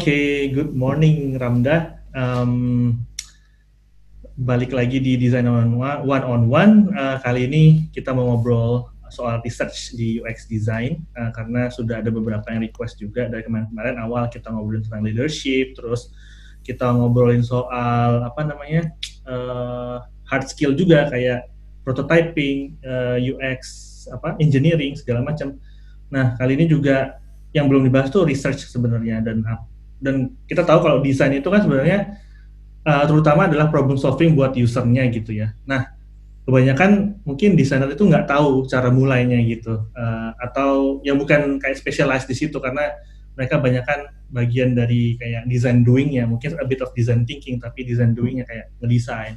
okay, good morning Ramda. Um, balik lagi di Design One on One. Uh, kali ini kita mau ngobrol soal research di UX design uh, karena sudah ada beberapa yang request juga dari kemarin-kemarin awal kita ngobrolin tentang leadership, terus kita ngobrolin soal apa namanya uh, hard skill juga kayak prototyping, uh, UX, apa engineering segala macam. Nah kali ini juga yang belum dibahas tuh research sebenarnya dan apa? dan kita tahu kalau desain itu kan sebenarnya uh, terutama adalah problem solving buat usernya gitu ya. Nah, kebanyakan mungkin desainer itu nggak tahu cara mulainya gitu, uh, atau yang bukan kayak specialized di situ karena mereka banyakkan bagian dari kayak design doing ya, mungkin a bit of design thinking tapi design doingnya kayak ngedesain,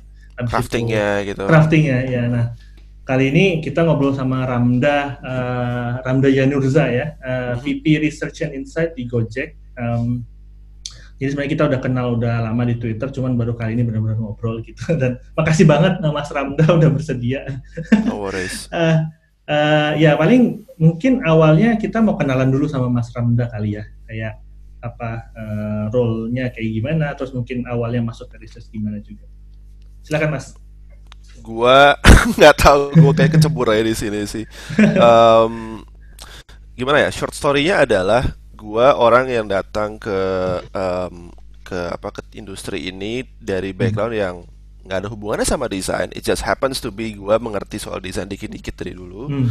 crafting ya gitu, crafting ya, ya. Nah, kali ini kita ngobrol sama Ramda uh, Ramda Yanurza ya, uh, mm -hmm. VP Research and Insight di Gojek. Um, jadi sebenarnya kita udah kenal udah lama di Twitter, cuman baru kali ini benar-benar ngobrol gitu. Dan makasih banget Mas Ramda udah bersedia. No worries. uh, uh, ya paling mungkin awalnya kita mau kenalan dulu sama Mas Ramda kali ya. Kayak apa uh, role-nya kayak gimana, terus mungkin awalnya masuk ke research gimana juga. Silakan Mas. Gua nggak tahu, gue kayak kecebur aja di sini sih. Um, gimana ya? Short story-nya adalah gua orang yang datang ke um, ke apa ke industri ini dari hmm. background yang nggak ada hubungannya sama desain. It just happens to be gua mengerti soal desain dikit-dikit dari dulu. Hmm.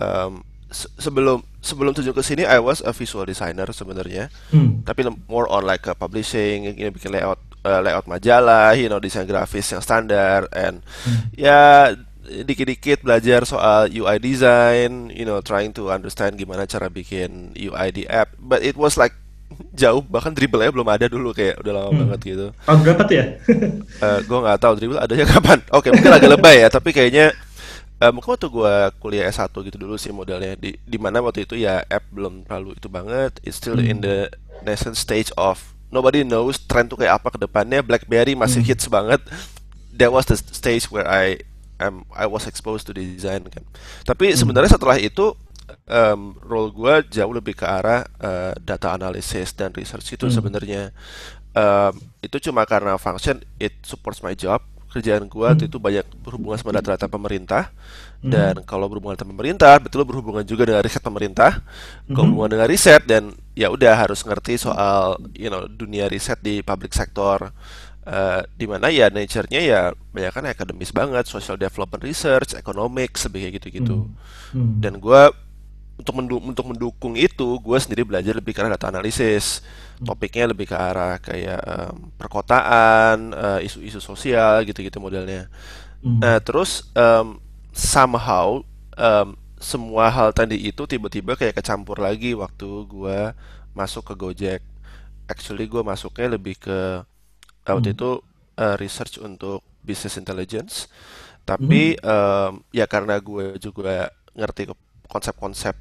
Um, se sebelum sebelum tujuh ke sini, I was a visual designer sebenarnya. Hmm. Tapi more on like a publishing, you know, bikin layout uh, layout majalah, you know, desain grafis yang standar, and hmm. ya yeah, dikit-dikit belajar soal UI design, you know, trying to understand gimana cara bikin UI di app. But it was like jauh bahkan dribblenya belum ada dulu kayak udah lama hmm. banget gitu. Oh, gak ya? uh, eh, gue nggak tahu dribble adanya kapan. Oke okay, mungkin agak lebay ya, tapi kayaknya uh, mungkin waktu gue kuliah S1 gitu dulu sih modelnya di di mana waktu itu ya app belum terlalu itu banget. It's still hmm. in the nascent stage of nobody knows trend tuh kayak apa ke depannya. BlackBerry masih hmm. hits banget. That was the stage where I I'm, I was exposed to design kan. Tapi hmm. sebenarnya setelah itu um, role gue jauh lebih ke arah uh, data analysis dan research itu hmm. sebenarnya um, itu cuma karena function it supports my job kerjaan gue hmm. itu banyak berhubungan sama data-data hmm. pemerintah hmm. dan kalau berhubungan dengan pemerintah betul berhubungan juga dengan riset pemerintah hmm. berhubungan dengan riset dan ya udah harus ngerti soal you know dunia riset di public sector uh, eh, dimana ya nature-nya ya banyak kan akademis banget, social development research, economics, sebagainya gitu-gitu. Hmm. Hmm. Dan gue untuk mendu untuk mendukung itu, gue sendiri belajar lebih ke arah data analisis. Hmm. Topiknya lebih ke arah kayak um, perkotaan, eh, isu-isu uh, sosial, gitu-gitu modelnya. Hmm. Nah terus um, somehow um, semua hal tadi itu tiba-tiba kayak kecampur lagi waktu gue masuk ke Gojek. Actually gue masuknya lebih ke Eh, waktu hmm. itu uh, research untuk business intelligence tapi hmm. um, ya karena gue juga ngerti konsep-konsep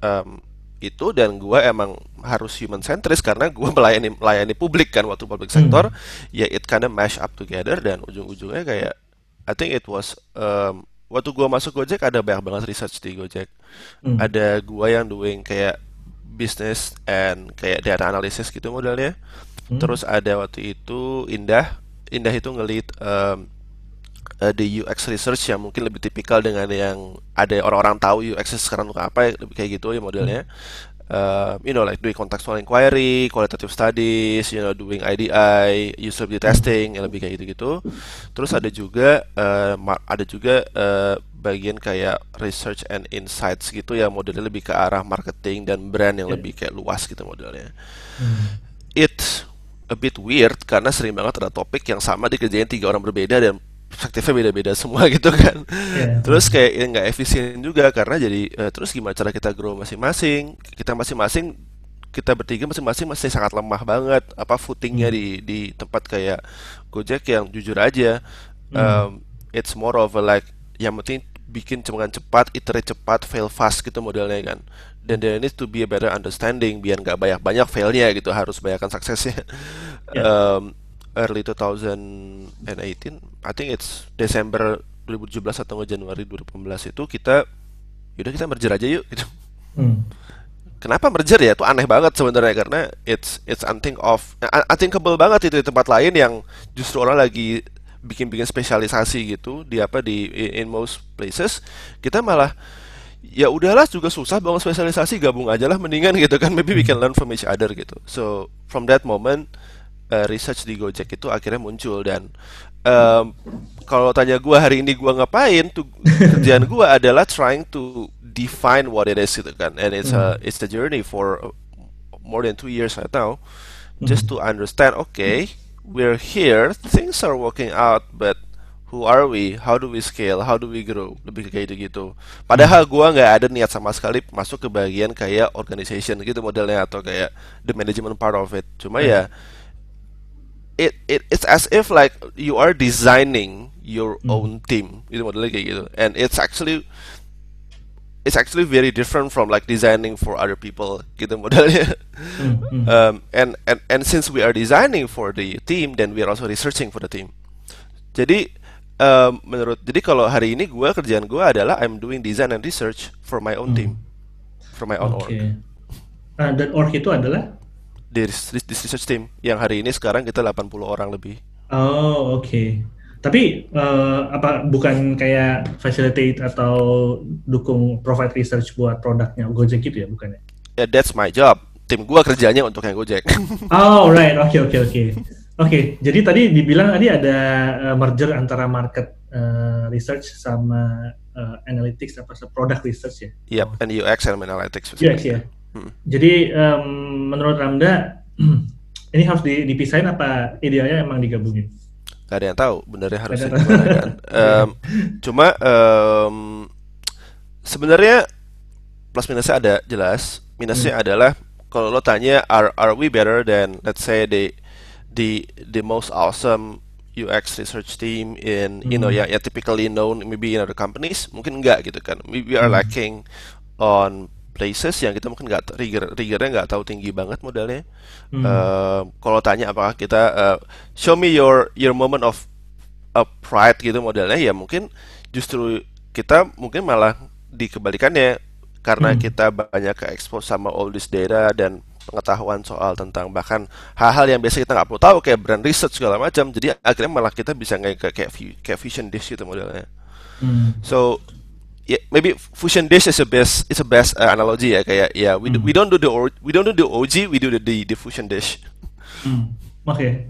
um, itu dan gue emang harus human centris karena gue melayani melayani publik kan waktu public hmm. sector hmm. ya it kinda mash up together dan ujung-ujungnya kayak I think it was um, waktu gue masuk Gojek ada banyak banget research di Gojek hmm. ada gue yang doing kayak business and kayak data analysis gitu modelnya hmm. terus ada waktu itu Indah Indah itu ngelit eh, um, uh, di UX research yang mungkin lebih tipikal dengan yang ada orang-orang tahu UX sekarang untuk apa lebih kayak gitu ya modelnya uh, you know like doing contextual inquiry qualitative studies you know doing IDI usability testing yang lebih kayak gitu-gitu terus ada juga uh, ada juga uh, bagian kayak research and insights gitu ya modelnya lebih ke arah marketing dan brand yang yeah. lebih kayak luas gitu modelnya hmm. it a bit weird karena sering banget ada topik yang sama dikerjain tiga orang berbeda dan perspektifnya beda-beda semua gitu kan. Yeah. Terus kayak nggak efisien juga karena jadi uh, terus gimana cara kita grow masing-masing? Kita masing-masing kita bertiga masing-masing masih sangat lemah banget apa footingnya mm. di di tempat kayak Gojek yang jujur aja mm. um, it's more of a like yang penting bikin cuman cepat iterate cepat fail fast gitu modelnya kan dan there needs to be a better understanding biar nggak banyak-banyak failnya gitu harus banyakkan suksesnya yeah. um, early 2018 I think it's Desember 2017 atau nggak Januari 2018 itu kita yaudah kita merger aja yuk gitu hmm. kenapa merger ya itu aneh banget sebenarnya karena it's it's unthink of uh, unthinkable banget itu di tempat lain yang justru orang lagi bikin-bikin spesialisasi gitu di apa di in most places kita malah ya udahlah juga susah banget spesialisasi gabung aja lah mendingan gitu kan maybe we can learn from each other gitu so from that moment uh, research di Gojek itu akhirnya muncul dan um, kalau tanya gue hari ini gue ngapain tuh kerjaan gue adalah trying to define what it is gitu kan and it's a hmm. it's the journey for more than two years right now just hmm. to understand okay we're here things are working out but who are we, how do we scale, how do we grow, lebih kayak gitu-gitu. Padahal gua nggak ada niat sama sekali masuk ke bagian kayak organization gitu modelnya atau kayak the management part of it. Cuma ya, hmm. ya it, it it's as if like you are designing your hmm. own team gitu modelnya kayak gitu. And it's actually it's actually very different from like designing for other people gitu modelnya. Hmm, hmm. um, and and and since we are designing for the team, then we are also researching for the team. Jadi menurut jadi kalau hari ini gue kerjaan gue adalah I'm doing design and research for my own hmm. team, for my own okay. org. Nah, dan org itu adalah di research team yang hari ini sekarang kita 80 orang lebih. Oh oke. Okay. Tapi uh, apa bukan kayak facilitate atau dukung provide research buat produknya Gojek gitu ya bukannya? Yeah, that's my job. Tim gue kerjanya untuk yang Gojek. oh right, oke okay, oke okay, oke. Okay. Oke, okay, jadi tadi dibilang tadi ada uh, merger antara market uh, research sama uh, analytics apa product research ya? Iya, yep, and UX and analytics. UX ya. Hmm. Jadi um, menurut Ramda ini harus dipisahin apa idealnya emang digabungin? Gak ada yang tahu, benernya harus gimana um, cuma um, sebenarnya plus minusnya ada jelas. Minusnya hmm. adalah kalau lo tanya are are we better than let's say the the the most awesome UX research team in you know hmm. yang yeah, typically known maybe in other companies mungkin enggak gitu kan maybe we are hmm. lacking on places yang kita mungkin enggak trigger rigornya enggak tahu tinggi banget modalnya mm uh, eh, kalau tanya apakah kita uh, show me your your moment of uh, pride gitu modalnya, ya mungkin justru kita mungkin malah dikebalikannya karena mm. kita banyak ke expose sama all this data dan pengetahuan soal tentang bahkan hal-hal yang biasa kita nggak perlu tahu kayak brand research segala macam jadi akhirnya malah kita bisa nggak kayak kayak fusion dish gitu modelnya hmm. so yeah, maybe fusion dish is a best it's a best uh, analogy ya kayak ya yeah, we, hmm. we don't do the we don't do the OG we do the the, the fusion dish hmm. oke okay.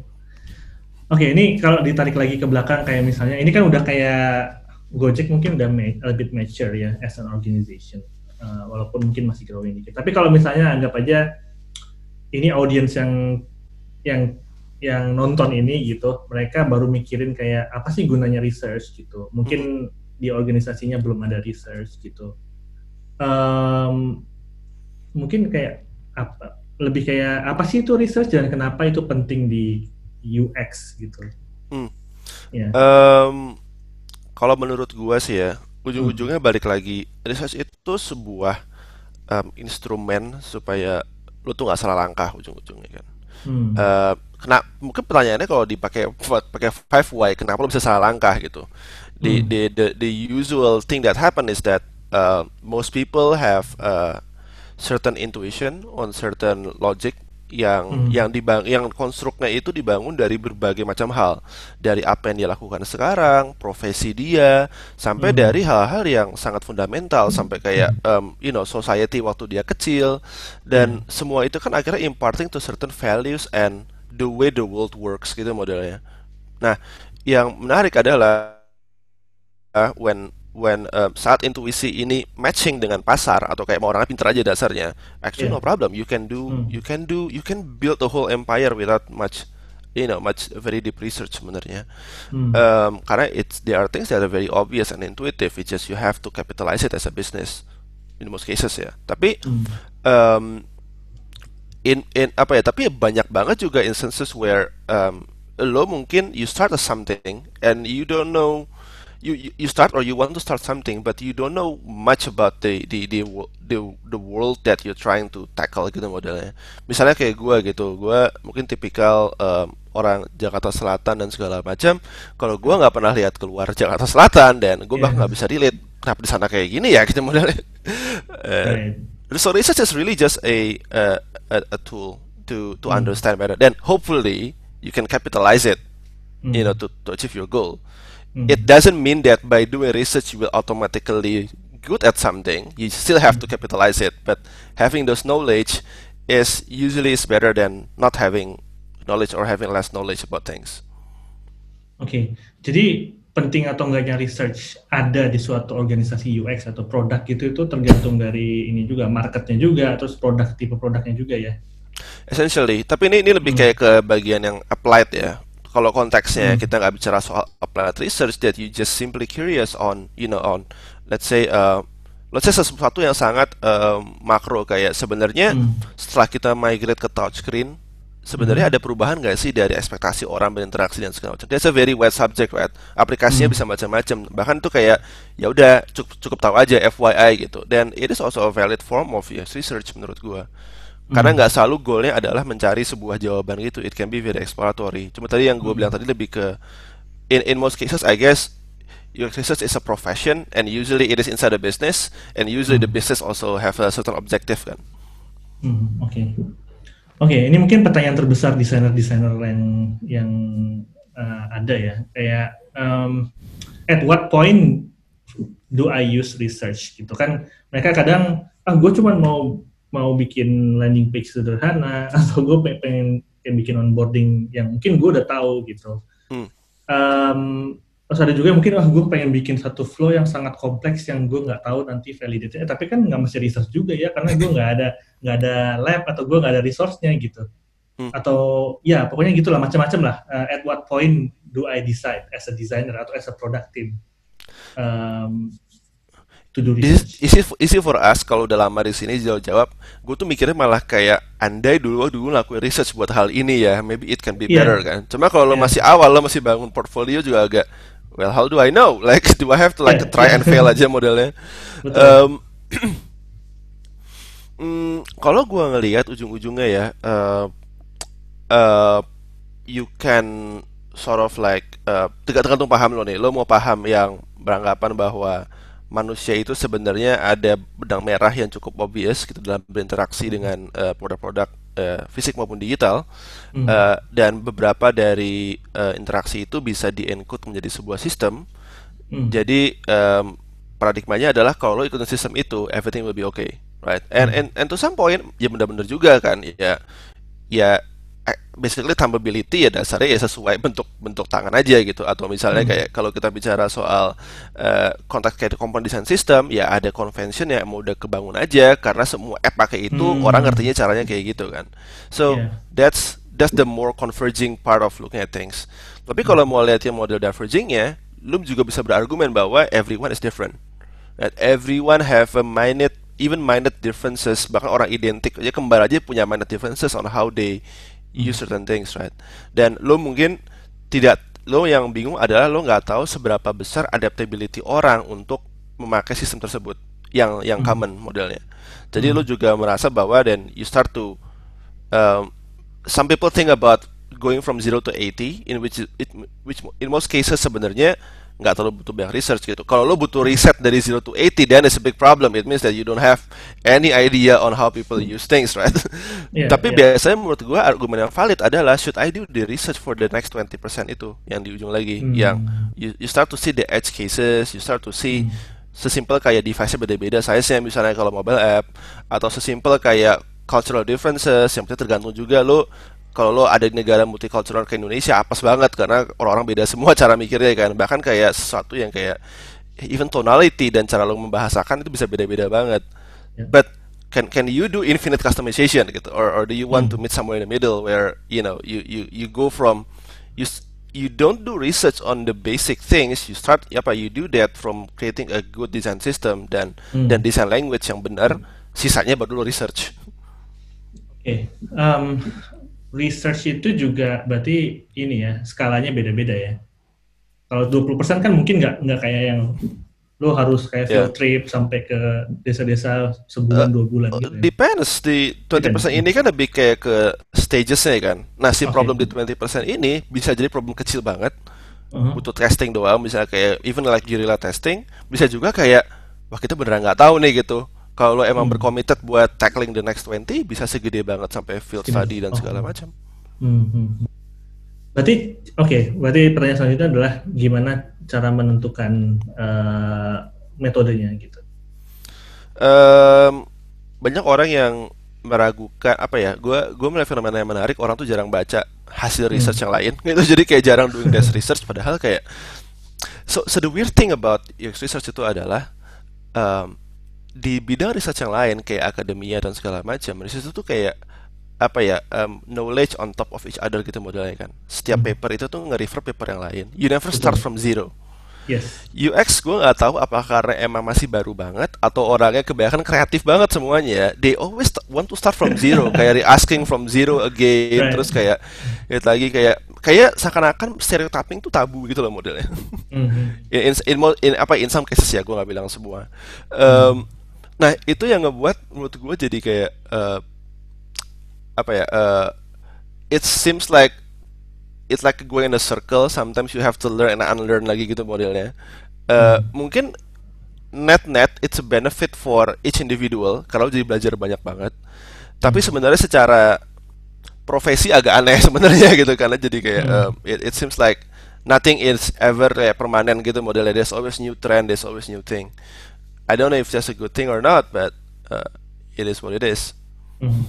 oke okay, ini kalau ditarik lagi ke belakang kayak misalnya ini kan udah kayak Gojek mungkin udah ma- a bit mature ya as an organization uh, walaupun mungkin masih growing dikit. Tapi kalau misalnya anggap aja ini audiens yang yang yang nonton ini gitu mereka baru mikirin kayak apa sih gunanya research gitu mungkin di organisasinya belum ada research gitu um, mungkin kayak apa lebih kayak apa sih itu research dan kenapa itu penting di UX gitu hmm. yeah. Ya. um, kalau menurut gua sih ya ujung-ujungnya hmm. balik lagi research itu sebuah um, instrumen supaya lu tuh nggak salah langkah ujung-ujungnya kan hmm. uh, kena mungkin pertanyaannya kalau dipakai pakai five why kenapa lu bisa salah langkah gitu the hmm. the, the the usual thing that happen is that uh, most people have uh, certain intuition on certain logic yang hmm. yang dibang yang konstruknya itu dibangun dari berbagai macam hal dari apa yang dia lakukan sekarang profesi dia sampai hmm. dari hal-hal yang sangat fundamental hmm. sampai kayak um, you know society waktu dia kecil dan hmm. semua itu kan akhirnya imparting to certain values and the way the world works gitu modelnya nah yang menarik adalah uh, when when uh, saat intuisi ini matching dengan pasar atau kayak mau orang pintar aja dasarnya actually yeah. no problem you can do hmm. you can do you can build a whole empire without much you know much very deep research sebenarnya hmm. um, karena it's there are things that are very obvious and intuitive it's just you have to capitalize it as a business in most cases ya tapi hmm. um, in in apa ya tapi banyak banget juga instances where um, lo mungkin you start something and you don't know you you start or you want to start something, but you don't know much about the the the the, the world that you're trying to tackle gitu modelnya. Misalnya kayak gue gitu, gue mungkin tipikal um, orang Jakarta Selatan dan segala macam. Kalau gue nggak pernah lihat keluar Jakarta Selatan dan gue yeah. bahkan nggak bisa relate kenapa di sana kayak gini ya gitu modelnya. uh, right. So research is really just a a, a, a tool to to mm. understand better. Then hopefully you can capitalize it, mm. you know, hmm. to to achieve your goal. -hmm. It doesn't mean that by doing research you will automatically good at something. You still have to mm-hmm. capitalize it, but having those knowledge is usually is better than not having knowledge or having less knowledge about things. Oke, okay. jadi penting atau enggaknya research ada di suatu organisasi UX atau produk gitu itu tergantung dari ini juga marketnya juga terus produk tipe produknya juga ya. Essentially, tapi ini ini lebih hmm. kayak ke bagian yang applied ya kalau konteksnya hmm. kita nggak bicara soal applied research that you just simply curious on you know on let's say uh, let's say sesuatu yang sangat uh, makro kayak sebenarnya hmm. setelah kita migrate ke touchscreen sebenarnya hmm. ada perubahan nggak sih dari ekspektasi orang berinteraksi dan segala macam. That's a very wide subject, right? Aplikasinya hmm. bisa macam-macam. Bahkan tuh kayak ya udah cukup cukup tahu aja FYI gitu. Dan it is also a valid form of research menurut gua. Karena hmm. nggak mm. selalu goalnya adalah mencari sebuah jawaban gitu. It can be very exploratory. Cuma tadi yang gue mm. bilang tadi lebih ke in in most cases I guess your research is a profession and usually it is inside the business and usually the hmm. business also have a certain objective kan. Hmm, oke. Okay. okay, ini mungkin pertanyaan terbesar desainer-desainer yang yang uh, ada ya. Kayak um, at what point do I use research gitu kan? Mereka kadang ah gue cuma mau mau bikin landing page sederhana atau gue pengen yang bikin onboarding yang mungkin gue udah tahu gitu. Hmm. Um, terus ada juga yang mungkin oh, ah, gue pengen bikin satu flow yang sangat kompleks yang gue nggak tahu nanti validate Eh, tapi kan nggak mesti research juga ya karena gue nggak ada nggak ada lab atau gue nggak ada resource-nya gitu. Hmm. Atau ya pokoknya gitulah macam-macam lah. Uh, at what point do I decide as a designer atau as a product team? Um, to do research. Is it, is it for us kalau udah lama di sini jawab-jawab, gue tuh mikirnya malah kayak andai dulu oh, dulu lakuin research buat hal ini ya, maybe it can be yeah. better kan. Cuma kalau yeah. lo masih awal lo masih bangun portfolio juga agak well how do I know? Like do I have to like yeah. try and fail aja modelnya. Um, mm, kalau gue ngelihat ujung-ujungnya ya, uh, uh, you can sort of like uh, tergantung paham lo nih. Lo mau paham yang beranggapan bahwa manusia itu sebenarnya ada benang merah yang cukup obvious gitu dalam berinteraksi hmm. dengan eh, produk-produk uh, fisik maupun digital mm. uh, dan beberapa dari uh, interaksi itu bisa diencode menjadi sebuah sistem mm. jadi um, paradigmanya adalah kalau ikutin sistem itu everything will be okay right and hmm. and and to some point ya benar-benar juga kan ya ya Eh, basically thumbability ya dasarnya ya sesuai bentuk bentuk tangan aja gitu atau misalnya hmm. kayak kalau kita bicara soal uh, eh, kayak component design system ya ada convention ya mau udah kebangun aja karena semua app pakai itu hmm. orang ngertinya caranya kayak gitu kan so yeah. that's that's the more converging part of looking at things tapi kalau mau lihat yang model divergingnya lu juga bisa berargumen bahwa everyone is different that everyone have a minute even minded differences bahkan orang identik aja kembar aja punya minded differences on how they mm. certain things right dan lo mungkin tidak lo yang bingung adalah lo nggak tahu seberapa besar adaptability orang untuk memakai sistem tersebut yang yang mm. common modelnya jadi mm. lo juga merasa bahwa dan you start to um, some people think about going from zero to 80 in which it which in most cases sebenarnya nggak terlalu butuh banyak research gitu. Kalau lo butuh riset dari 0 to 80, then it's a big problem. It means that you don't have any idea on how people use things, right? Yeah, Tapi yeah. biasanya menurut gue argumen yang valid adalah should I do the research for the next 20% itu yang di ujung lagi, hmm. yang you, you start to see the edge cases, you start to see hmm. sesimpel kayak device-nya beda-beda size-nya misalnya kalau mobile app atau sesimpel kayak cultural differences yang tergantung juga lo kalau lo ada di negara multikultural kayak Indonesia apa banget karena orang-orang beda semua cara mikirnya kan bahkan kayak sesuatu yang kayak ya, even tonality dan cara lo membahasakan itu bisa beda-beda banget yeah. but can can you do infinite customization gitu or or do you want hmm. to meet somewhere in the middle where you know you you you go from you you don't do research on the basic things you start ya, apa you do that from creating a good design system dan hmm. dan design language yang benar hmm. sisanya baru lo research oke okay. um, research itu juga berarti ini ya, skalanya beda-beda ya. Kalau 20% kan mungkin nggak nggak kayak yang lo harus kayak field yeah. trip sampai ke desa-desa sebulan uh, dua bulan gitu. Ya. Depends di 20% depends. ini kan lebih kayak ke stagesnya kan. Nah, si okay. problem di 20% ini bisa jadi problem kecil banget. Uh-huh. Butuh testing doang, bisa kayak even like guerrilla testing, bisa juga kayak wah kita beneran nggak tahu nih gitu kalau lo emang hmm. berkomited buat tackling the next 20 bisa segede banget sampai field study dan oh. segala oh. macam. Hmm, hmm, hmm. Berarti oke, okay, berarti pertanyaan selanjutnya adalah gimana cara menentukan uh, metodenya gitu. Um, banyak orang yang meragukan apa ya? Gue gue melihat fenomena yang menarik orang tuh jarang baca hasil hmm. research hmm. yang lain gitu. Jadi kayak jarang doing desk research padahal kayak so so the weird thing about UX research itu adalah um, di bidang riset yang lain kayak akademia dan segala macam riset itu tuh kayak apa ya um, knowledge on top of each other gitu modelnya kan setiap hmm. paper itu tuh nge-refer paper yang lain you never start from zero yes UX gue nggak tahu apakah karena emang masih baru banget atau orangnya kebanyakan kreatif banget semuanya they always want to start from zero kayak asking from zero again right. terus kayak itu lagi kayak kayak seakan-akan stereotyping tuh tabu gitu loh modelnya. Mm-hmm. Ya, in, in, in apa in some cases ya gue nggak bilang semua. Um, mm-hmm. Nah itu yang ngebuat menurut gue jadi kayak uh, apa ya? Uh, it seems like it's like going in a circle. Sometimes you have to learn and unlearn lagi gitu modelnya. Uh, hmm. Mungkin net-net it's a benefit for each individual kalau jadi belajar banyak banget. Tapi hmm. sebenarnya secara profesi agak aneh sebenarnya gitu karena jadi kayak hmm. uh, it, it seems like nothing is ever kayak permanen gitu modelnya. There's always new trend, there's always new thing. I don't know if that's a good thing or not, but uh, it is what it is. Oke, mm-hmm.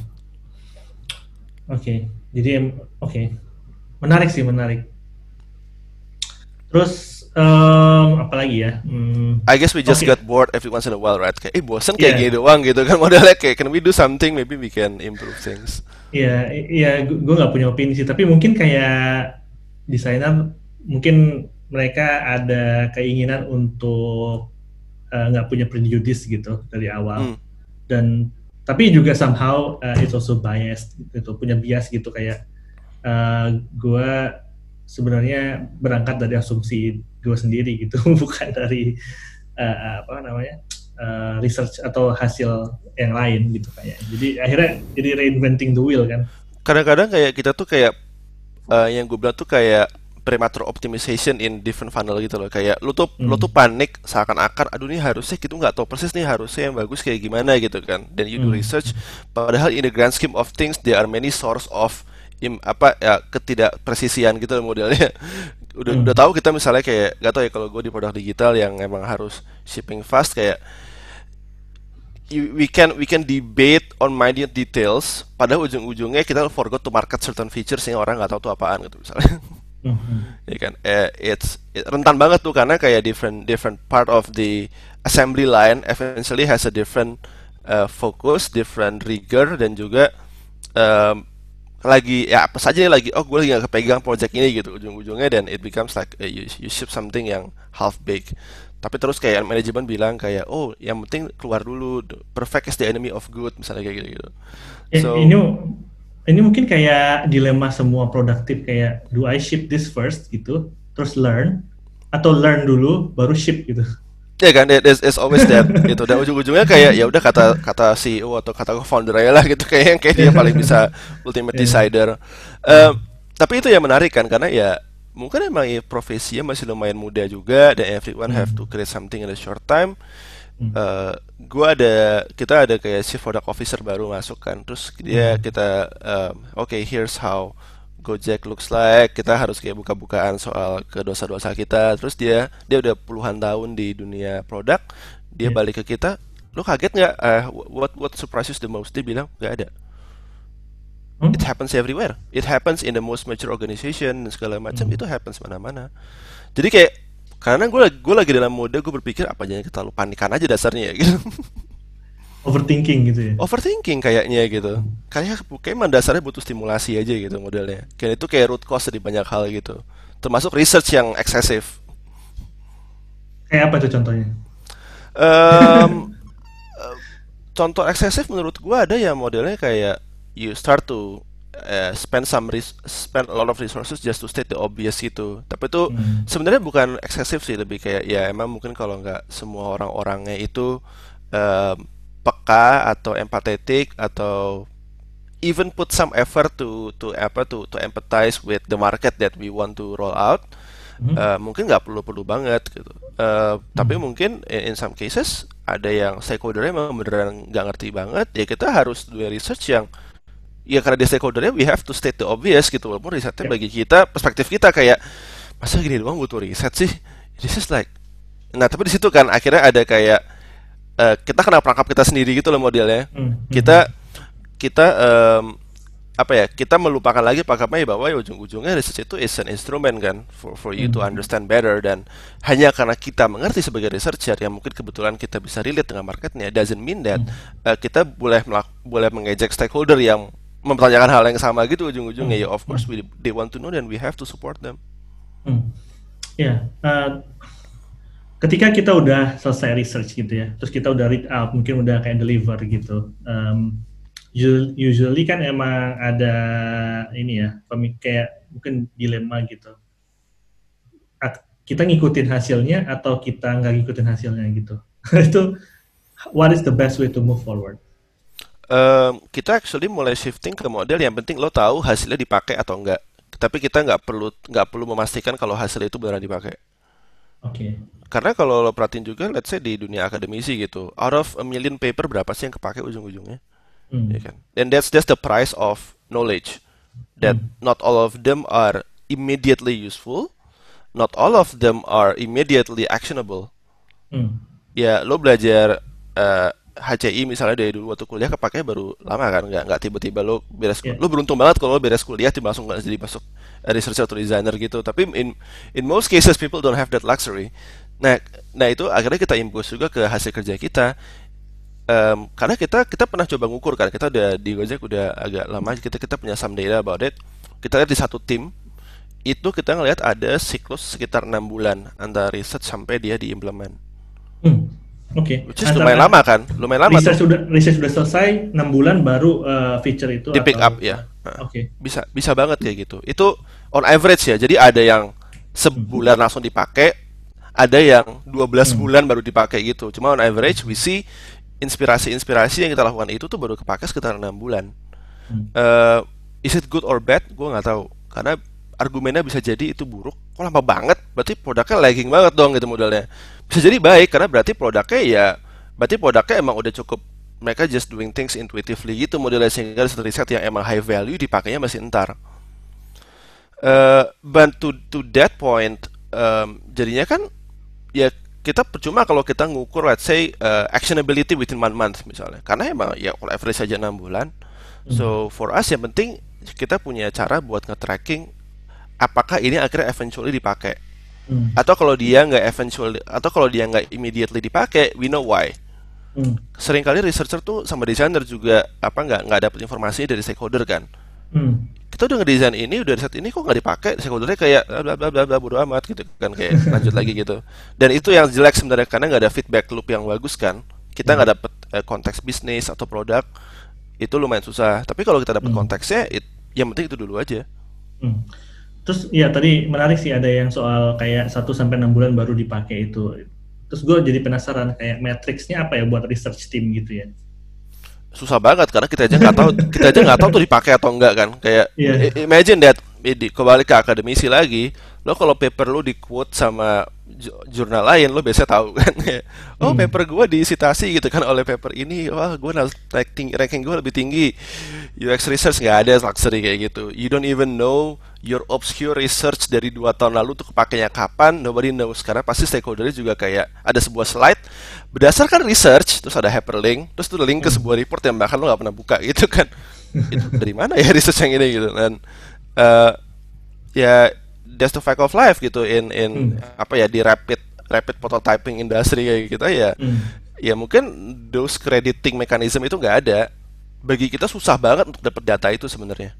okay. jadi oke, okay. menarik sih menarik. Terus um, lagi ya? Hmm. I guess we just okay. got bored every once in a while, right? Kayak, eh bosan kayak yeah. gitu doang gitu kan modelnya kayak can we do something? Maybe we can improve things. Iya, yeah, iya, yeah, gue nggak punya opini sih, tapi mungkin kayak desainer mungkin mereka ada keinginan untuk Eh, nggak uh, punya prejudice gitu dari awal hmm. dan tapi juga somehow uh, it's also biased gitu punya bias gitu kayak uh, eh, gue sebenarnya berangkat dari asumsi gue sendiri gitu bukan dari uh, apa namanya uh, research atau hasil yang lain gitu kayak jadi akhirnya jadi reinventing the wheel kan kadang-kadang kayak kita tuh kayak uh, yang gue bilang tuh kayak premature optimization in different funnel gitu loh kayak lu tuh hmm. lu tuh panik seakan-akan aduh ini harusnya gitu nggak tahu persis nih harusnya yang bagus kayak gimana gitu kan dan you hmm. do research padahal in the grand scheme of things there are many source of im, apa ya ketidakpresisian gitu loh modelnya udah hmm. udah tahu kita misalnya kayak gak tau ya kalau gue di produk digital yang emang harus shipping fast kayak we can we can debate on minute details pada ujung-ujungnya kita forgot to market certain features yang orang nggak tahu tuh apaan gitu misalnya Mm-hmm. Ya kan, eh, it's it, rentan banget tuh karena kayak different different part of the assembly line eventually has a different uh, focus, different rigor dan juga um, lagi ya apa saja lagi oh gue lagi gak kepegang project ini gitu ujung-ujungnya dan it becomes like uh, you, you ship something yang half baked tapi terus kayak manajemen bilang kayak oh yang penting keluar dulu perfect is the enemy of good misalnya kayak gitu gitu so, ini ini mungkin kayak dilema semua produktif kayak do I ship this first gitu terus learn atau learn dulu baru ship gitu ya kan it's, it's always that gitu dan ujung-ujungnya kayak ya udah kata kata CEO atau kata founder ya lah gitu kayak yang kayak dia paling bisa ultimate iya. decider yeah. tapi itu yang menarik kan karena ya mungkin emang ya, profesinya masih lumayan muda juga dan everyone hmm. have to create something in a short time uh, hmm. eh, gue ada kita ada kayak si product officer baru masuk kan terus dia hmm. kita um, oke okay, here's how Gojek looks like kita harus kayak buka-bukaan soal ke dosa-dosa kita terus dia dia udah puluhan tahun di dunia produk dia yeah. balik ke kita lu kaget nggak uh, what what surprises the most dia bilang gak ada hmm? it happens everywhere it happens in the most mature organization segala macam hmm. itu happens mana-mana jadi kayak karena gue lagi gue lagi dalam mode gue berpikir apa jangan kita panikan aja dasarnya ya gitu overthinking gitu ya overthinking kayaknya gitu hmm. kayak kayak dasarnya butuh stimulasi aja gitu modelnya kayak itu kayak root cause di banyak hal gitu termasuk research yang eksesif kayak apa tuh contohnya um, contoh eksesif menurut gue ada ya modelnya kayak you start to uh, spend some res spend a lot of resources just to state the obvious gitu. Tapi itu hmm. sebenarnya bukan eksesif sih, lebih kayak ya emang mungkin kalau nggak semua orang-orangnya itu uh, peka atau empatetik atau even put some effort to to apa to to empathize with the market that we want to roll out. Hmm. Eh, mungkin nggak perlu-perlu banget gitu. Uh, hmm. Tapi mungkin in, in some cases ada yang stakeholder-nya memang beneran nggak ngerti banget. Ya kita harus do research yang ya karena dia stakeholdernya we have to state the obvious gitu walaupun risetnya yeah. bagi kita perspektif kita kayak masa gini doang butuh riset sih this is like nah tapi di situ kan akhirnya ada kayak uh, kita kena perangkap kita sendiri gitu loh modelnya mm-hmm. kita hmm. kita um, apa ya kita melupakan lagi pakapnya ya bahwa ya ujung-ujungnya research itu is an instrument kan for for you mm-hmm. to hmm. understand better dan hanya karena kita mengerti sebagai researcher yang mungkin kebetulan kita bisa relate dengan marketnya doesn't mean that mm-hmm. uh, kita boleh melak- boleh mengejek stakeholder yang mempertanyakan hal yang sama gitu ujung-ujungnya hmm. ya of course we they want to know and we have to support them. Hmm. Ya, yeah. uh, ketika kita udah selesai research gitu ya, terus kita udah read out, mungkin udah kayak deliver gitu. Um, usually kan emang ada ini ya, kayak mungkin dilema gitu. Kita ngikutin hasilnya atau kita nggak ngikutin hasilnya gitu. Itu what is the best way to move forward? um, kita actually mulai shifting ke model yang penting lo tahu hasilnya dipakai atau enggak. Tapi kita nggak perlu nggak perlu memastikan kalau hasil itu benar dipakai. Oke. Okay. Karena kalau lo perhatiin juga, let's say di dunia akademisi gitu, out of a million paper berapa sih yang kepake ujung-ujungnya? Mm. Ya kan? And that's just the price of knowledge that mm. not all of them are immediately useful, not all of them are immediately actionable. Mm. Ya, lo belajar uh, HCI misalnya dari dulu waktu kuliah kepake baru lama kan nggak nggak tiba-tiba lo beres yeah. lo beruntung banget kalau lo beres kuliah tiba langsung jadi masuk eh, researcher atau designer gitu tapi in in most cases people don't have that luxury nah nah itu akhirnya kita impus juga ke hasil kerja kita um, karena kita kita pernah coba ngukur kan kita udah di Gojek udah agak lama kita kita punya some data about it kita lihat di satu tim itu kita ngelihat ada siklus sekitar enam bulan antara riset sampai dia diimplement hmm Oke. Okay. Antara lumayan lama kan? Lumayan lama. Research sudah research sudah selesai 6 bulan baru uh, feature itu di pick up ya. Oke. Okay. Bisa bisa banget kayak gitu. Itu on average ya. Jadi ada yang sebulan hmm. langsung dipakai, ada yang 12 hmm. bulan baru dipakai gitu. Cuma on average we see inspirasi-inspirasi yang kita lakukan itu tuh baru kepake sekitar 6 bulan. Hmm. Uh, is it good or bad? Gue nggak tahu. Karena argumennya bisa jadi itu buruk. Kok lama banget? Berarti produknya lagging banget dong gitu modalnya bisa jadi baik karena berarti produknya ya berarti produknya emang udah cukup mereka just doing things intuitively gitu modelnya sehingga riset yang emang high value dipakainya masih entar. Uh, eh, but to, to that point, um, jadinya kan ya kita percuma kalau kita ngukur let's say uh, actionability within one month misalnya karena emang ya kalau average saja enam bulan hmm. so for us yang penting kita punya cara buat nge-tracking apakah ini akhirnya eventually dipakai Hmm. Atau kalau dia nggak eventually atau kalau dia nggak immediately dipakai, we know why. Hmm. Seringkali researcher tuh sama desainer juga apa nggak nggak dapat informasi dari stakeholder kan. Hmm. Kita udah ngedesain ini, udah riset ini kok nggak dipakai, stakeholdernya kayak bla bla bla bla bodo amat gitu kan kayak lanjut lagi gitu. Dan itu yang jelek sebenarnya karena nggak ada feedback loop yang bagus kan. Kita nggak hmm. dapat uh, eh, konteks bisnis atau produk itu lumayan susah. Tapi kalau kita dapat hmm. konteksnya, it, yang penting itu dulu aja. Hmm. Terus ya tadi menarik sih ada yang soal kayak 1 sampai enam bulan baru dipakai itu. Terus gue jadi penasaran kayak matrixnya apa ya buat research team gitu ya. Susah banget karena kita aja nggak tahu kita aja nggak tahu tuh dipakai atau enggak kan. Kayak yeah. imagine that di kembali ke akademisi lagi, lo kalau paper lo di quote sama jurnal lain lo biasa tahu kan oh hmm. paper gue disitasi gitu kan oleh paper ini wah gue ranking ranking gue lebih tinggi UX research nggak ada luxury kayak gitu you don't even know your obscure research dari dua tahun lalu tuh kepakainya kapan nobody knows karena pasti stakeholder juga kayak ada sebuah slide berdasarkan research terus ada hyperlink terus tuh link ke hmm. sebuah report yang bahkan lo nggak pernah buka gitu kan itu dari mana ya research yang ini gitu dan uh, ya that's the fact of life gitu in in hmm. apa ya di rapid rapid prototyping industry kayak kita gitu ya hmm. ya mungkin those crediting mechanism itu nggak ada bagi kita susah banget untuk dapat data itu sebenarnya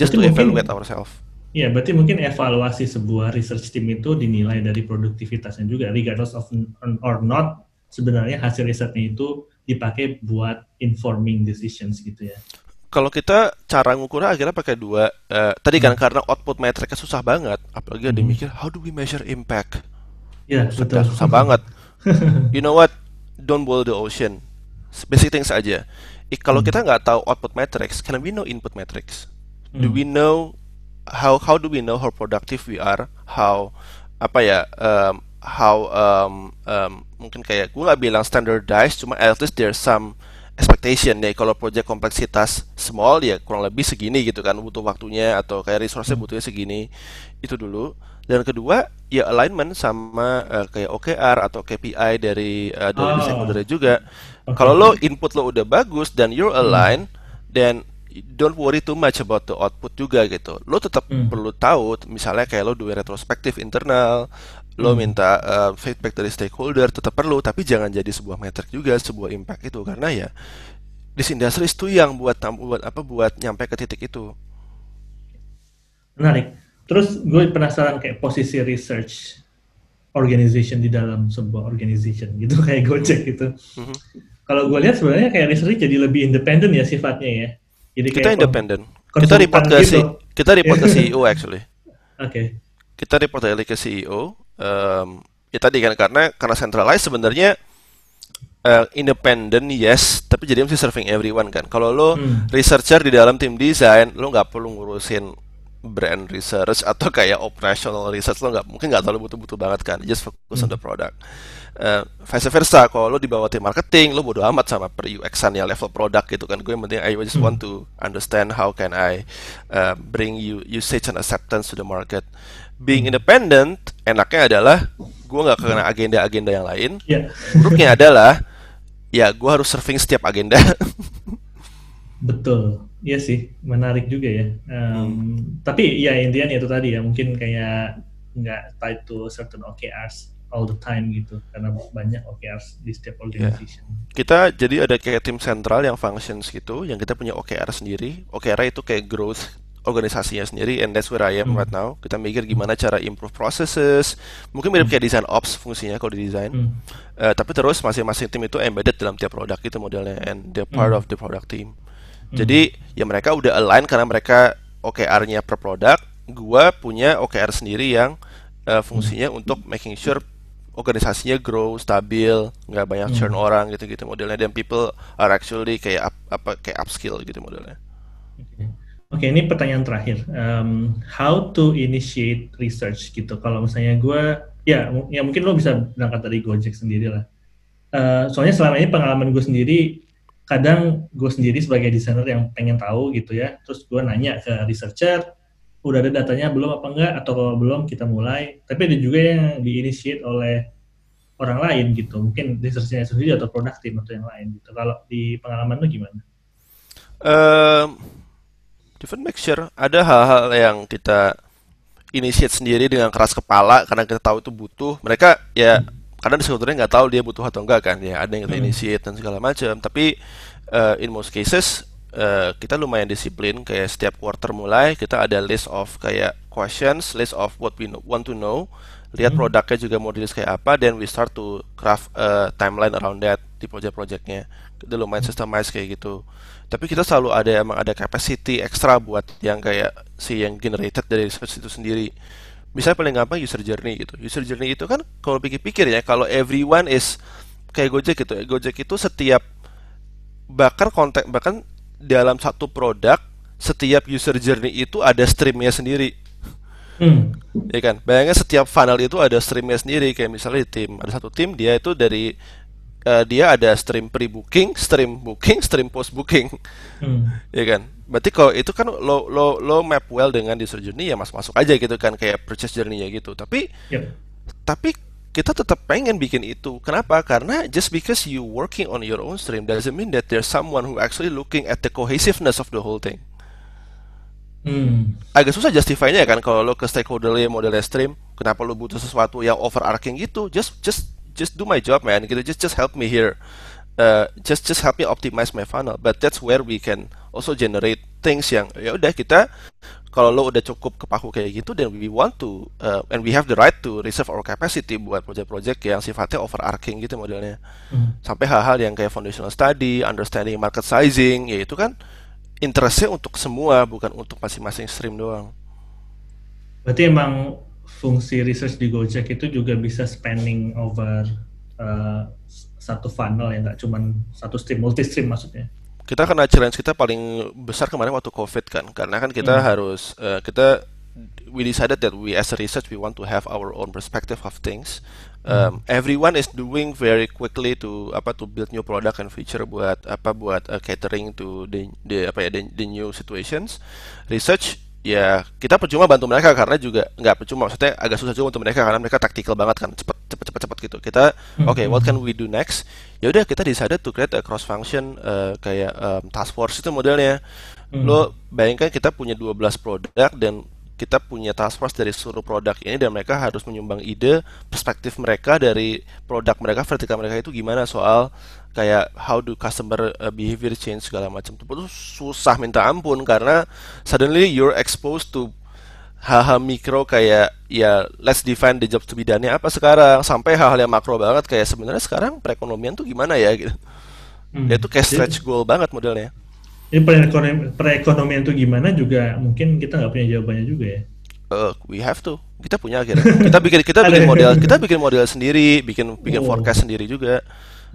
just Mungkin to evaluate ourselves Iya, berarti mungkin evaluasi sebuah research team itu dinilai dari produktivitasnya juga, regardless of or not, sebenarnya hasil risetnya itu dipakai buat informing decisions gitu ya. Kalau kita cara ngukurnya akhirnya pakai dua, uh, tadi kan hmm. karena output metriknya susah banget, apalagi ada hmm. mikir how do we measure impact? Iya, betul. Susah banget. you know what? Don't boil the ocean. Basic things aja. Kalau hmm. kita nggak tahu output metrics, can we know input metrics? Do hmm. we know how how do we know how productive we are how apa ya um, how um, um, mungkin kayak gue nggak bilang standardized cuma at least there's some expectation ya kalau project kompleksitas small ya kurang lebih segini gitu kan butuh waktunya atau kayak resource hmm. butuhnya segini itu dulu dan kedua ya alignment sama uh, kayak OKR atau KPI dari uh, dari oh. Ah. stakeholder juga okay. kalau lo input lo udah bagus dan you're hmm. aligned hmm. then don't worry too much about the output juga gitu. Lo tetap hmm. perlu tahu misalnya kayak lo doing retrospective internal, lo hmm. minta uh, feedback dari stakeholder tetap perlu, tapi jangan jadi sebuah metric juga, sebuah impact itu karena ya di industry itu yang buat buat apa buat nyampe ke titik itu. Menarik. Terus gue penasaran kayak posisi research organization di dalam sebuah organization gitu kayak Gojek gitu. Mm -hmm. Kalau gue lihat sebenarnya kayak research jadi lebih independen ya sifatnya ya. Jadi kita independen. Gitu. Kita report ke si, e kita report ke CEO actually. Oke. Okay. Kita report dari ke CEO. Um, ya tadi kan karena karena centralized sebenarnya uh, eh, independen yes, tapi jadi mesti serving everyone kan. Kalau lo hmm. researcher di dalam tim desain, lo nggak perlu ngurusin brand research atau kayak operational research lo nggak mungkin nggak terlalu butuh-butuh banget kan just focus on the hmm. product uh, vice versa kalau lo di bawah tim marketing lo bodo amat sama per UX-an ya level product gitu kan gue yang penting I just want hmm. to understand how can I uh, bring you usage and acceptance to the market being hmm. independent enaknya adalah gue nggak kena agenda-agenda yang lain yeah. buruknya adalah ya gue harus surfing setiap agenda Betul, iya sih, menarik juga ya. Um, hmm. Tapi ya intinya itu tadi ya, mungkin kayak nggak tied to certain OKRs all the time gitu, karena banyak OKRs di setiap iya. organization. Yeah. Kita jadi ada kayak tim sentral yang functions gitu, yang kita punya OKR sendiri. OKR itu kayak growth organisasinya sendiri, and that's where I am hmm. right now. Kita mikir gimana cara improve processes, mungkin mirip hmm. kayak design ops fungsinya kalau di design. Hmm. Uh, tapi terus masing-masing tim itu embedded dalam tiap produk itu modelnya, and they're part hmm. of the product team. Jadi mhm. ya mereka udah align karena mereka OKR-nya per produk, gua punya OKR sendiri yang uh, fungsinya hmm. untuk making sure organisasinya grow stabil nggak banyak mhm. churn hmm. orang gitu-gitu modelnya dan people are actually kayak up, apa kayak upskill gitu modelnya. Oke, okay, ini pertanyaan terakhir. Um, how to initiate research gitu? Kalau misalnya gue, ya, ya mungkin lo bisa berangkat dari Gojek sendiri lah. Uh, soalnya selama ini pengalaman gue sendiri kadang gue sendiri sebagai desainer yang pengen tahu gitu ya terus gue nanya ke researcher udah ada datanya belum apa enggak atau kalau belum kita mulai tapi ada juga yang diinisiat oleh orang lain gitu mungkin researchnya sendiri atau produk tim atau yang lain gitu kalau di pengalaman lu gimana? Um, different mixture ada hal-hal yang kita initiate sendiri dengan keras kepala karena kita tahu itu butuh mereka ya karena sebetulnya nggak tahu dia butuh atau enggak kan ya ada yang kita hmm. initiate dan segala macam tapi uh, in most cases Uh, kita lumayan disiplin kayak setiap quarter mulai kita ada list of kayak questions list of what we want to know lihat hmm. produknya juga mau rilis kayak apa dan we start to craft a eh, timeline around that di project-projectnya itu lumayan systemized kayak gitu tapi kita selalu ada emang ada capacity ekstra buat yang kayak si yang generated dari research itu sendiri misalnya paling gampang user journey gitu user journey itu kan kalau pikir-pikir ya kalau everyone is kayak Gojek gitu ya Gojek itu setiap bahkan konten bahkan dalam satu produk setiap user journey itu ada streamnya sendiri Hmm. Ya kan, bayangnya setiap funnel itu ada streamnya sendiri kayak misalnya di tim ada satu tim dia itu dari uh, dia ada stream pre booking, stream booking, stream post booking, hmm. ya kan? Berarti kalau itu kan lo lo lo map well dengan user journey ya masuk masuk aja gitu kan kayak purchase journey ya gitu. Tapi yep. tapi kita tetap pengen bikin itu. Kenapa? Karena just because you working on your own stream doesn't mean that there's someone who actually looking at the cohesiveness of the whole thing. Hmm. Agak susah justify kan kalau lo ke stakeholder modelnya stream, kenapa lo butuh sesuatu yang overarching gitu? Just just just do my job man gitu just just help me here uh, just just help me optimize my funnel but that's where we can also generate things yang ya udah kita kalau lo udah cukup kepaku kayak gitu then we want to uh, and we have the right to reserve our capacity buat project-project yang sifatnya overarching gitu modelnya hmm. sampai hal-hal yang kayak foundational study understanding market sizing ya itu kan interestnya untuk semua bukan untuk masing-masing stream doang berarti emang fungsi research di Gojek itu juga bisa spanning over uh, satu funnel ya, nggak cuma satu stream, multi stream maksudnya. Kita kena challenge kita paling besar kemarin waktu COVID kan, karena kan kita hmm. harus uh, kita we decided that we as a research we want to have our own perspective of things. Hmm. Um, Everyone is doing very quickly to apa to build new product and feature buat apa buat uh, catering to the, the apa ya the, the new situations. Research ya kita percuma bantu mereka karena juga nggak percuma maksudnya agak susah juga untuk mereka karena mereka taktikal banget kan cepet cepet cepet cepet gitu kita oke hmm, okay, hmm, what can hmm. we do next ya udah kita decided to create a cross function uh, kayak um, task force itu modelnya lo bayangkan kita punya 12 produk dan kita punya task force dari seluruh produk ini dan mereka harus menyumbang ide perspektif mereka dari produk mereka vertikal mereka itu gimana soal kayak how do customer uh, behavior change segala macam itu susah minta ampun karena suddenly you're exposed to hal-hal mikro kayak ya let's define the job to be done apa sekarang sampai hal-hal yang makro banget kayak sebenarnya sekarang perekonomian tuh gimana ya gitu. Hmm. itu kayak stretch goal banget modelnya. Ini perekonomian, itu gimana juga mungkin kita nggak punya jawabannya juga ya. Uh, we have to. Kita punya akhirnya. Kita bikin kita bikin model, kita bikin model sendiri, bikin bikin oh. forecast sendiri juga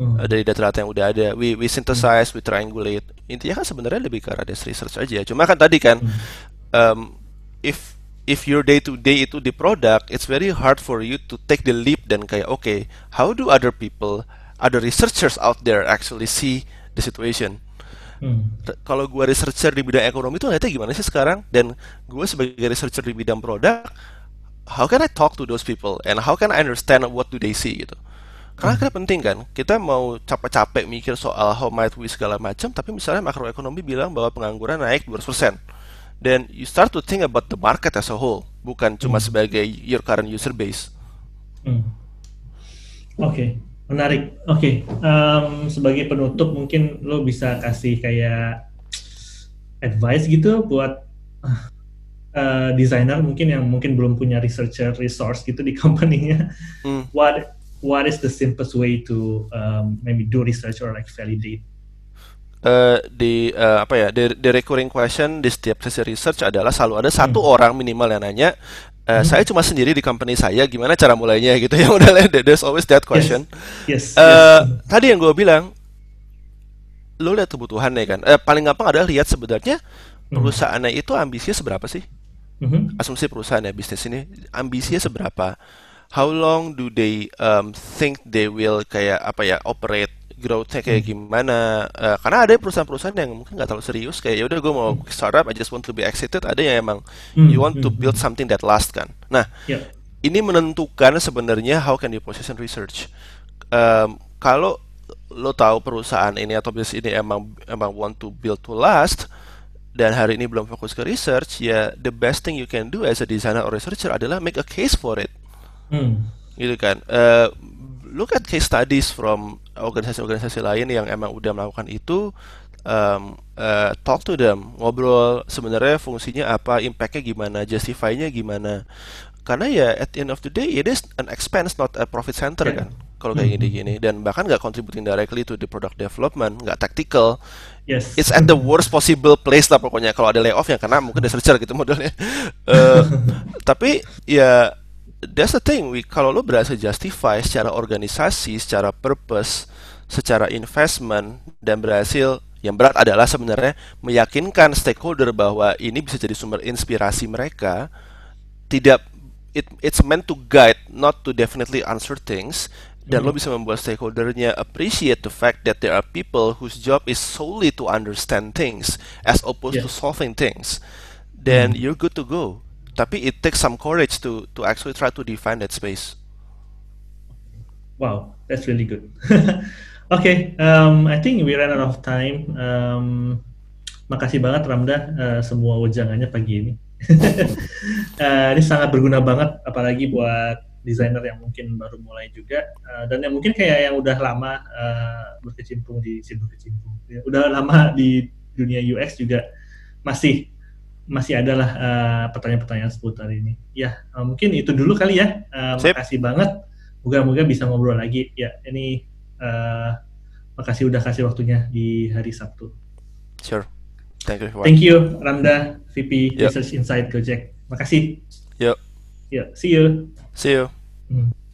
oh. dari data-data yang udah ada. We we synthesize, we triangulate. Intinya kan sebenarnya lebih ke arah research aja. Ya. Cuma kan tadi kan hmm. um, if if your day to day itu di product, it's very hard for you to take the leap dan kayak oke, okay, how do other people, other researchers out there actually see the situation? Hmm. Kalau gue researcher di bidang ekonomi itu ternyata gimana sih sekarang? Dan gue sebagai researcher di bidang produk, how can I talk to those people and how can I understand what do they see gitu? Karena hmm. kita penting kan, kita mau capek-capek mikir soal how might we segala macam, tapi misalnya makroekonomi bilang bahwa pengangguran naik 200%. Then you start to think about the market as a whole, bukan cuma hmm. sebagai your current user base. Hmm. Oke. Menarik. Oke, okay. um, sebagai penutup mungkin lo bisa kasih kayak advice gitu buat uh, desainer mungkin yang mungkin belum punya researcher resource gitu di company-nya. Hmm. What What is the simplest way to um, maybe do research or like validate? Uh, di uh, apa ya the, the recurring question di setiap sesi research adalah selalu ada satu hmm. orang minimal yang nanya Uh, hmm. saya cuma sendiri di company saya, gimana cara mulainya gitu ya udah there's always that question. Yes. yes. Uh, yes. Tadi yang gue bilang, lo lihat kebutuhan ya kan. Uh, paling gampang adalah lihat sebenarnya hmm. perusahaannya itu ambisinya seberapa sih? hmm Asumsi perusahaannya bisnis ini ambisinya seberapa? How long do they um, think they will kayak apa ya operate growth-nya kayak hmm. gimana uh, karena ada perusahaan-perusahaan yang mungkin nggak terlalu serius kayak ya udah gue mau hmm. startup I just want to be exited ada yang emang hmm. you want to build something that last kan nah yeah. ini menentukan sebenarnya how can you position research um, kalau lo tahu perusahaan ini atau bisnis ini emang emang want to build to last dan hari ini belum fokus ke research ya the best thing you can do as a designer or researcher adalah make a case for it hmm. gitu kan uh, look at case studies from organisasi-organisasi lain yang emang udah melakukan itu um, uh, talk to them ngobrol sebenarnya fungsinya apa impactnya gimana justify-nya gimana karena ya at the end of the day it ya, is an expense not a profit center yeah. kan kalau kayak mm-hmm. gini-gini dan bahkan nggak contributing directly to the product development nggak tactical yes. it's at the worst possible place lah pokoknya kalau ada layoff yang kena mungkin researcher gitu modelnya uh, tapi ya that's the thing. We, kalau lo berhasil justify secara organisasi, secara purpose, secara investment, dan berhasil yang berat adalah sebenarnya meyakinkan stakeholder bahwa ini bisa jadi sumber inspirasi mereka. Tidak, it, it's meant to guide, not to definitely answer things. Dan lo hmm. bisa membuat stakeholdernya appreciate the fact that there are people whose job is solely to understand things as opposed yeah. to solving things. Then mm you're good to go tapi it takes some courage to to actually try to define that space. Wow, that's really good. okay, um, I think we ran out of time. Um, makasih banget Ramda uh, semua wejangannya pagi ini. uh, ini sangat berguna banget, apalagi buat desainer yang mungkin baru mulai juga uh, dan yang mungkin kayak yang udah lama uh, berkecimpung di berkecimpung, ya, udah lama di dunia UX juga masih masih adalah lah eh, pertanyaan-pertanyaan seputar ini. Ya, uh, mungkin itu dulu kali ya. Uh, makasih banget. Moga-moga bisa ngobrol lagi. Ya, ini uh, makasih udah kasih waktunya di hari Sabtu. Sure. Thank you. Thank you, Ramda, VP yep. Research Insight Gojek. Makasih. Yep. Yeah. See you. See you. Hmm.